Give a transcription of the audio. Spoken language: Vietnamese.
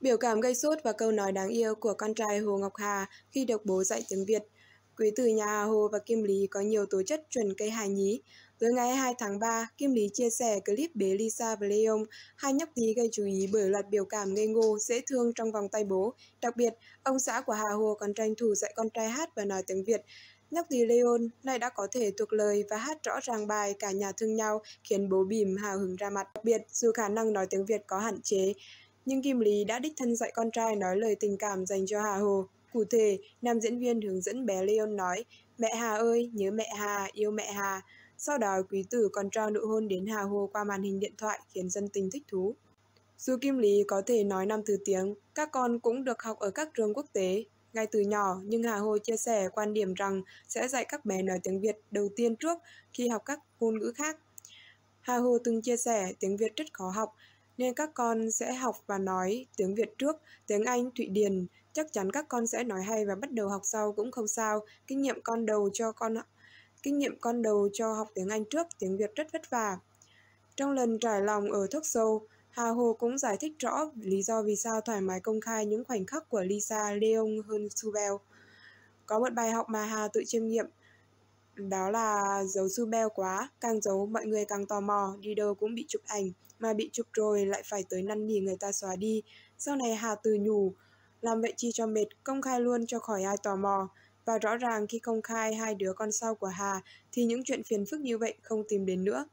Biểu cảm gây sốt và câu nói đáng yêu của con trai Hồ Ngọc Hà khi được bố dạy tiếng Việt. Quý từ nhà Hồ và Kim Lý có nhiều tố chất chuẩn cây hài nhí. Tối ngày 2 tháng 3, Kim Lý chia sẻ clip bế Lisa và Leon, hai nhóc tí gây chú ý bởi loạt biểu cảm ngây ngô, dễ thương trong vòng tay bố. Đặc biệt, ông xã của Hà Hồ còn tranh thủ dạy con trai hát và nói tiếng Việt. Lucky Leon nay đã có thể thuộc lời và hát rõ ràng bài cả nhà thương nhau, khiến bố bìm hào hứng ra mặt. Đặc biệt, dù khả năng nói tiếng Việt có hạn chế, nhưng Kim Lý đã đích thân dạy con trai nói lời tình cảm dành cho Hà Hồ. Cụ thể, nam diễn viên hướng dẫn bé Leon nói, Mẹ Hà ơi, nhớ mẹ Hà, yêu mẹ Hà. Sau đó, quý tử còn trao nụ hôn đến Hà Hồ qua màn hình điện thoại khiến dân tình thích thú. Dù Kim Lý có thể nói năm thứ tiếng, các con cũng được học ở các trường quốc tế, ngay từ nhỏ, nhưng Hà Hồ chia sẻ quan điểm rằng sẽ dạy các bé nói tiếng Việt đầu tiên trước khi học các ngôn ngữ khác. Hà Hồ từng chia sẻ tiếng Việt rất khó học, nên các con sẽ học và nói tiếng Việt trước, tiếng Anh, Thụy Điền. Chắc chắn các con sẽ nói hay và bắt đầu học sau cũng không sao. Kinh nghiệm con đầu cho con kinh nghiệm con đầu cho học tiếng Anh trước, tiếng Việt rất vất vả. Trong lần trải lòng ở Thuốc Sâu, Hà Hồ cũng giải thích rõ lý do vì sao thoải mái công khai những khoảnh khắc của Lisa Leon hơn Subel. Có một bài học mà Hà tự chiêm nghiệm, đó là giấu Subel quá, càng giấu mọi người càng tò mò, đi đâu cũng bị chụp ảnh, mà bị chụp rồi lại phải tới năn nỉ người ta xóa đi. Sau này Hà từ nhủ, làm vậy chi cho mệt, công khai luôn cho khỏi ai tò mò. Và rõ ràng khi công khai hai đứa con sau của Hà thì những chuyện phiền phức như vậy không tìm đến nữa.